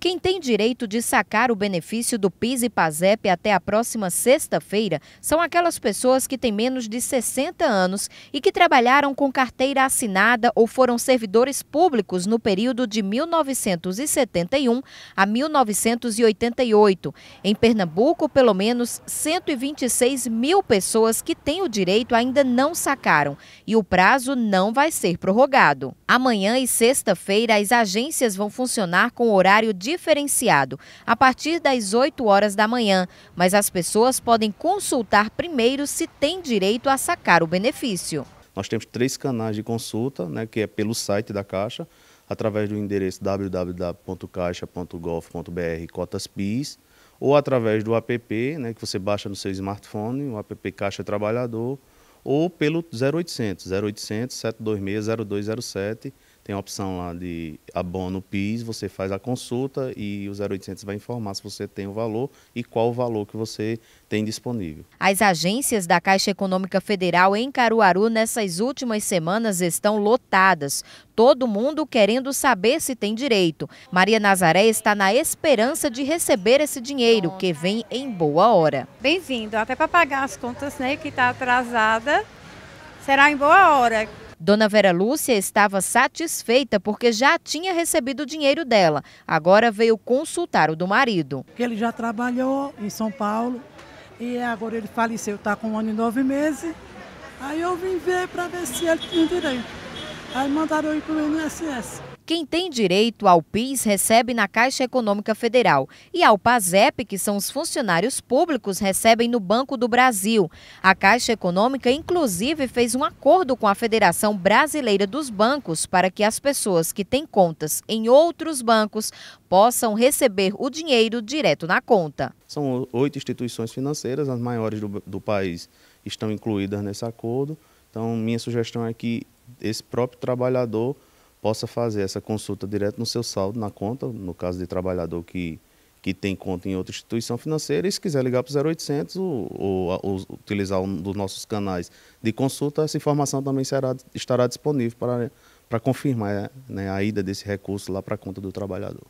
Quem tem direito de sacar o benefício do PIS e PASEP até a próxima sexta-feira são aquelas pessoas que têm menos de 60 anos e que trabalharam com carteira assinada ou foram servidores públicos no período de 1971 a 1988. Em Pernambuco, pelo menos 126 mil pessoas que têm o direito ainda não sacaram e o prazo não vai ser prorrogado. Amanhã e sexta-feira, as agências vão funcionar com horário de diferenciado a partir das 8 horas da manhã, mas as pessoas podem consultar primeiro se têm direito a sacar o benefício. Nós temos três canais de consulta, né, que é pelo site da Caixa, através do endereço www.caixa.gov.br cotas PIS, ou através do app, né, que você baixa no seu smartphone, o app Caixa Trabalhador, ou pelo 0800, 0800 726 0207, tem a opção lá de abono PIS, você faz a consulta e o 0800 vai informar se você tem o valor e qual o valor que você tem disponível. As agências da Caixa Econômica Federal em Caruaru nessas últimas semanas estão lotadas. Todo mundo querendo saber se tem direito. Maria Nazaré está na esperança de receber esse dinheiro, que vem em boa hora. Bem-vindo, até para pagar as contas né, que está atrasada. Será em boa hora. Dona Vera Lúcia estava satisfeita porque já tinha recebido o dinheiro dela. Agora veio consultar o do marido. Ele já trabalhou em São Paulo e agora ele faleceu, está com um ano e nove meses. Aí eu vim ver para ver se ele tinha direito. Aí mandaram ir para o INSS. Quem tem direito ao PIS recebe na Caixa Econômica Federal e ao PASEP, que são os funcionários públicos, recebem no Banco do Brasil. A Caixa Econômica, inclusive, fez um acordo com a Federação Brasileira dos Bancos para que as pessoas que têm contas em outros bancos possam receber o dinheiro direto na conta. São oito instituições financeiras, as maiores do, do país estão incluídas nesse acordo. Então, minha sugestão é que esse próprio trabalhador possa fazer essa consulta direto no seu saldo, na conta, no caso de trabalhador que, que tem conta em outra instituição financeira, e se quiser ligar para o 0800 ou, ou, ou, utilizar um dos nossos canais de consulta, essa informação também será, estará disponível para, para confirmar né, a ida desse recurso lá para a conta do trabalhador.